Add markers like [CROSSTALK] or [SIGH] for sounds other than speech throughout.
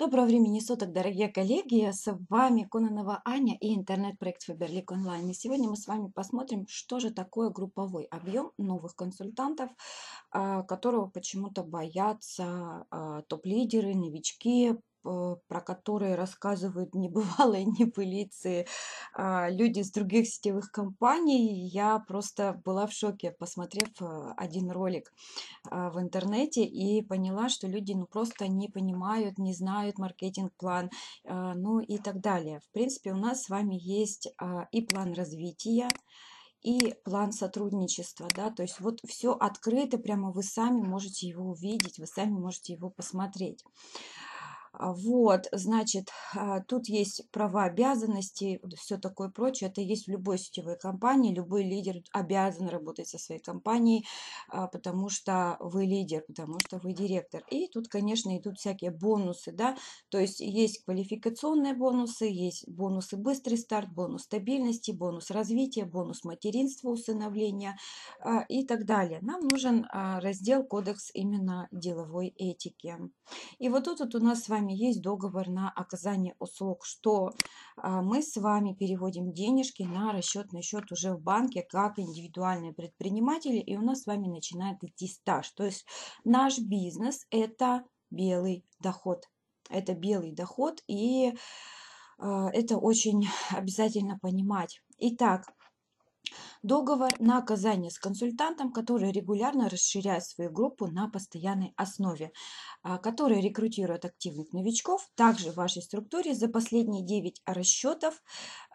Доброго времени суток, дорогие коллеги! С вами Кононова Аня и интернет-проект Фаберлик Онлайн. И сегодня мы с вами посмотрим, что же такое групповой объем новых консультантов, а, которого почему-то боятся а, топ-лидеры, новички, Э, про которые рассказывают небывалые [LAUGHS] небылицы а, люди из других сетевых компаний. Я просто была в шоке, посмотрев э, один ролик э, в интернете и поняла, что люди ну, просто не понимают, не знают маркетинг-план, ну и так далее. В принципе, у нас с вами есть а, и план развития, и план сотрудничества, да, то есть вот все открыто, прямо вы сами можете его увидеть, вы сами можете его посмотреть. А, вот, значит, а, тут есть права, обязанности, все такое прочее. Это есть в любой сетевой компании. Любой лидер обязан работать со своей компанией, а, потому что вы лидер, потому что вы директор. И тут, конечно, идут всякие бонусы, да. То есть есть квалификационные бонусы, есть бонусы быстрый старт, бонус стабильности, бонус развития, бонус материнства, усыновления и так далее. Нам нужен раздел кодекс именно деловой этики. И вот тут вот у нас с вами вами есть договор на оказание услуг, что а, мы с вами переводим денежки на расчетный счет уже в банке как индивидуальные предприниматели, и у нас с вами начинает идти стаж. То есть наш бизнес – это белый доход. Это белый доход, и а, это очень обязательно понимать. Итак, договор на оказание с консультантом, который регулярно расширяет свою группу на постоянной основе, а, который рекрутирует активных новичков. Также в вашей структуре за последние 9 расчетов,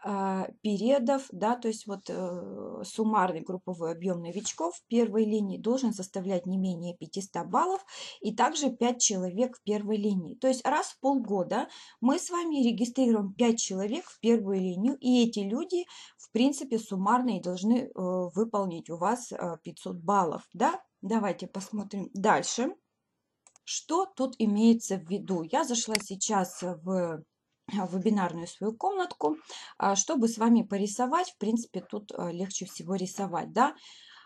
а, периодов, да, то есть вот э, суммарный групповой объем новичков в первой линии должен составлять не менее 500 баллов и также 5 человек в первой линии. То есть раз в полгода мы с вами регистрируем 5 человек в первую линию и эти люди в принципе суммарно и должны должны э, выполнить. У вас 500 э, баллов, да? Давайте посмотрим дальше. Что тут имеется в виду? Я зашла сейчас в вебинарную свою комнатку, а, чтобы с вами порисовать. В принципе, тут э, легче всего рисовать, да?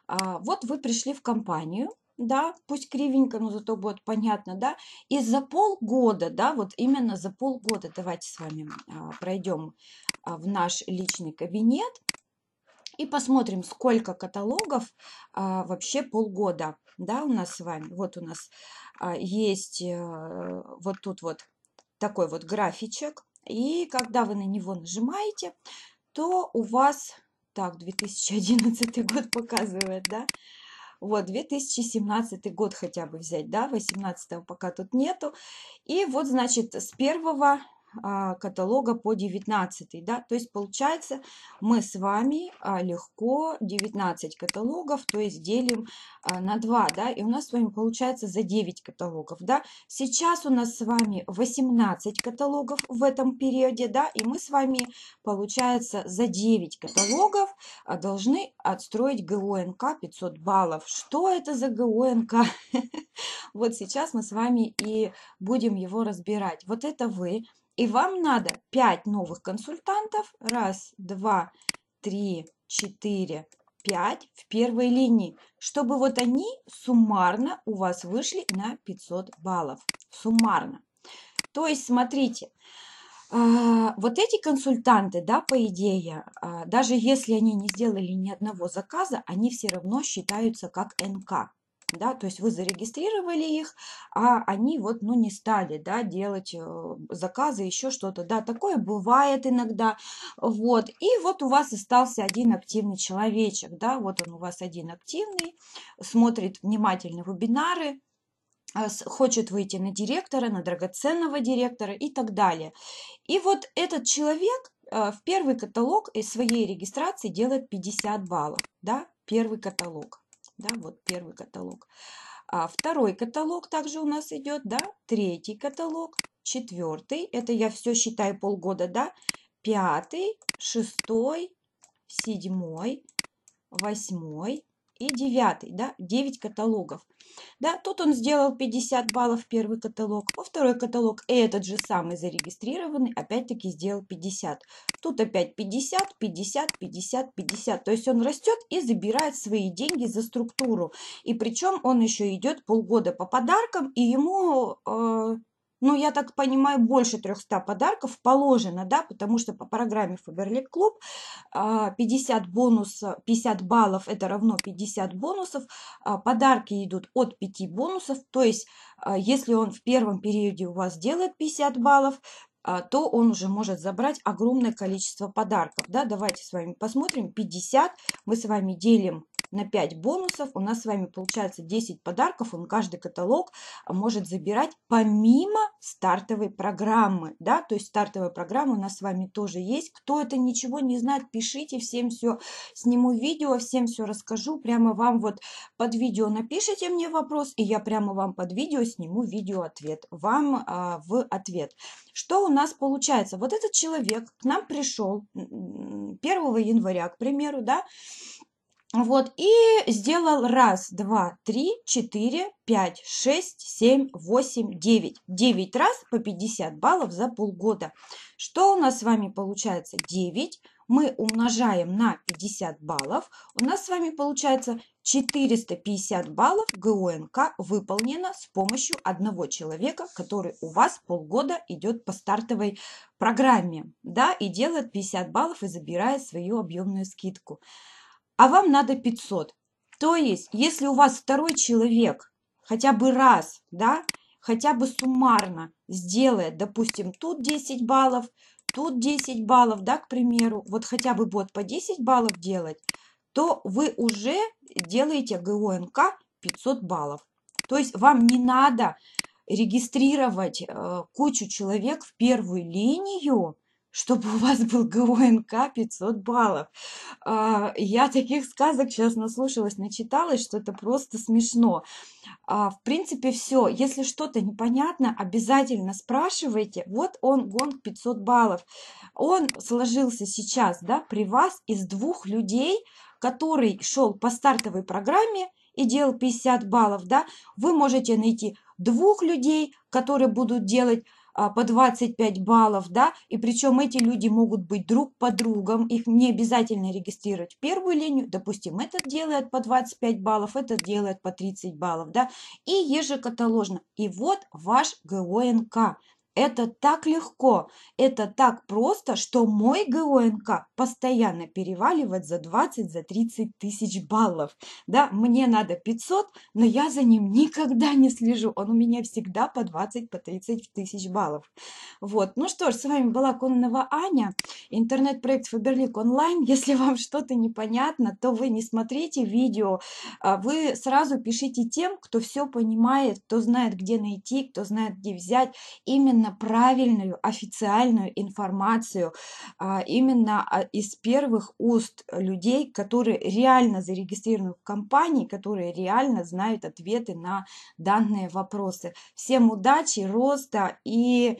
А, вот вы пришли в компанию, да, пусть кривенько, но зато будет понятно, да, и за полгода, да, вот именно за полгода давайте с вами а, пройдем в наш личный кабинет, и посмотрим, сколько каталогов а, вообще полгода, да, у нас с вами. Вот у нас а, есть а, вот тут вот такой вот графичек, и когда вы на него нажимаете, то у вас, так, 2011 год [LAUGHS] показывает, да, вот, 2017 год хотя бы взять, да, 18 пока тут нету. И вот, значит, с первого а, каталога по 19. Да? То есть получается мы с вами а, легко 19 каталогов, то есть делим а, на 2. Да? И у нас с вами получается за 9 каталогов. Да? Сейчас у нас с вами 18 каталогов в этом периоде. Да? И мы с вами получается за 9 каталогов должны отстроить ГОНК 500 баллов. Что это за ГОНК? [LAUGHS] Вот сейчас мы с вами и будем его разбирать. Вот это вы и вам надо 5 новых консультантов. Раз, два, три, четыре, пять в первой линии. Чтобы вот они суммарно у вас вышли на 500 баллов. Суммарно. То есть, смотрите, э, вот эти консультанты, да, по идее, э, даже если они не сделали ни одного заказа, они все равно считаются как НК да, то есть вы зарегистрировали их, а они вот, ну, не стали, да, делать э, заказы, еще что-то, да, такое бывает иногда, вот, и вот у вас остался один активный человечек, да, вот он у вас один активный, смотрит внимательно вебинары, а, хочет выйти на директора, на драгоценного директора и так далее. И вот этот человек э, в первый каталог из своей регистрации делает 50 баллов, да, первый каталог. Да, вот первый каталог. А второй каталог также у нас идет, да, третий каталог, четвертый, это я все считаю полгода, да, пятый, шестой, седьмой, восьмой, и 9, да, 9 каталогов. Да, тут он сделал 50 баллов первый каталог, во второй каталог этот же самый зарегистрированный, опять-таки сделал 50. Тут опять 50, 50, 50, 50. То есть он растет и забирает свои деньги за структуру. И причем он еще идет полгода по подаркам, и ему... Э, ну, я так понимаю, больше 300 подарков положено, да, потому что по программе Фаберлик Клуб 50 а, бонус, 50 а, баллов – это равно 50 бонусов. А подарки идут от 5 бонусов, то есть если он в первом периоде у вас делает 50 баллов, то он уже может забрать огромное количество подарков. Да? Давайте с вами посмотрим. 50 мы с вами делим на 5 бонусов у нас с вами получается 10 подарков. Он каждый каталог а, может забирать помимо стартовой программы. Да? То есть стартовая программа у нас с вами тоже есть. Кто это ничего не знает, пишите, всем все сниму видео, всем все расскажу. Прямо вам вот под видео напишите мне вопрос, и я прямо вам под видео сниму видео ответ. Вам а, в ответ. Что у нас получается? Вот этот человек к нам пришел 1 января, к примеру, да, вот, и сделал раз, два, три, четыре, пять, шесть, семь, восемь, девять. Девять раз по 50 баллов за полгода. Что у нас с вами получается? Девять. мы умножаем на 50 баллов. У нас с вами получается 450 баллов ГОНК выполнено с помощью одного человека, который у вас полгода идет по стартовой программе, да, и делает 50 баллов и забирает свою объемную скидку а вам надо 500. То есть, если у вас второй человек хотя бы раз, да, хотя бы суммарно сделает, допустим, тут 10 баллов, тут 10 баллов, да, к примеру, вот хотя бы будет по 10 баллов делать, то вы уже делаете ГОНК 500 баллов. То есть вам не надо регистрировать э, кучу человек в первую линию, чтобы у вас был ГОНК 500 баллов. А, я таких сказок сейчас наслушалась, начиталась, что это просто смешно. А, в принципе, все. Если что-то непонятно, обязательно спрашивайте. Вот он, гонг 500 баллов. Он сложился сейчас да, при вас из двух людей, который шел по стартовой программе и делал 50 баллов. Да, вы можете найти двух людей, которые будут делать а, по 25 баллов, да, и причем эти люди могут быть друг по другом, их не обязательно регистрировать в первую линию, допустим, этот делает по 25 баллов, этот делает по 30 баллов, да, и ежекаталожно. И вот ваш ГОНК. Это так легко, это так просто, что мой ГОНК постоянно переваливает за 20, за 30 тысяч баллов. Да, мне надо 500, но я за ним никогда не слежу. Он у меня всегда по 20, по 30 тысяч баллов. Вот, ну что ж, с вами была Кононова Аня интернет-проект Фаберлик онлайн. Если вам [LAUGHS] что-то непонятно, то вы не смотрите видео, а вы сразу пишите тем, кто все понимает, кто знает, где найти, кто знает, где взять именно правильную официальную информацию, а, именно а, из первых уст людей, которые реально зарегистрированы в компании, которые реально знают ответы на данные вопросы. Всем удачи, роста и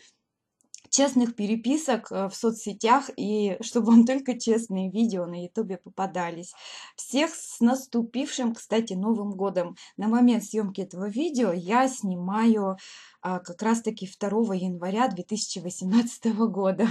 честных переписок э, в соцсетях и [LAUGHS] чтобы вам только честные видео на ютубе попадались. Всех с наступившим, кстати, Новым годом. На момент съемки этого видео я снимаю а, как раз-таки 2 января 2018 года.